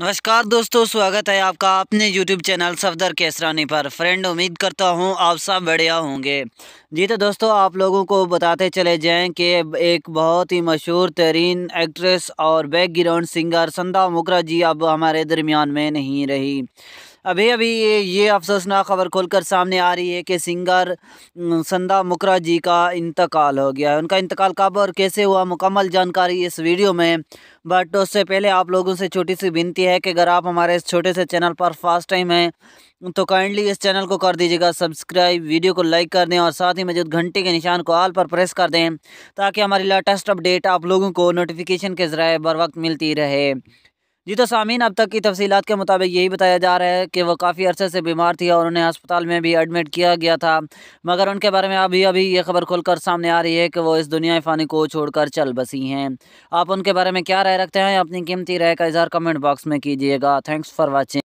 नमस्कार दोस्तों स्वागत है आपका अपने YouTube चैनल सफदर केसरानी पर फ्रेंड उम्मीद करता हूँ आप सब बढ़िया होंगे जी तो दोस्तों आप लोगों को बताते चले जाएं कि एक बहुत ही मशहूर तरीन एक्ट्रेस और बैकग्राउंड सिंगर संदा मुखरा जी अब हमारे दरमियान में नहीं रही अभी अभी ये अफसोसनाक खबर खोलकर सामने आ रही है कि सिंगर संदा मुकरा जी का इंतकाल हो गया है उनका इंतकाल कब और कैसे हुआ मुकम्मल जानकारी इस वीडियो में बट उससे पहले आप लोगों से छोटी सी विनती है कि अगर आप हमारे इस छोटे से चैनल पर फर्स्ट टाइम हैं तो काइंडली इस चैनल को कर दीजिएगा सब्सक्राइब वीडियो को लाइक कर दें और साथ ही मौजूद घंटे के निशान को आल पर प्रेस कर दें ताकि हमारी लेटेस्ट अपडेट आप लोगों को नोटिफिकेशन के ज़रिए बर वक्त मिलती रहे जी तो सामीन अब तक की तफसीत के मुताबिक यही बताया जा रहा है कि वह काफ़ी अरसे से बीमार थी और उन्हें अस्पताल में भी एडमिट किया गया था मगर उनके बारे में अभी अभी ये खबर खुलकर सामने आ रही है कि वो इस दुनिया फ़ानी को छोड़कर चल बसी हैं आप उनके बारे में क्या राय रखते हैं अपनी कीमती राय का इजहार कमेंट बॉक्स में कीजिएगा थैंक्स फॉर वॉचिंग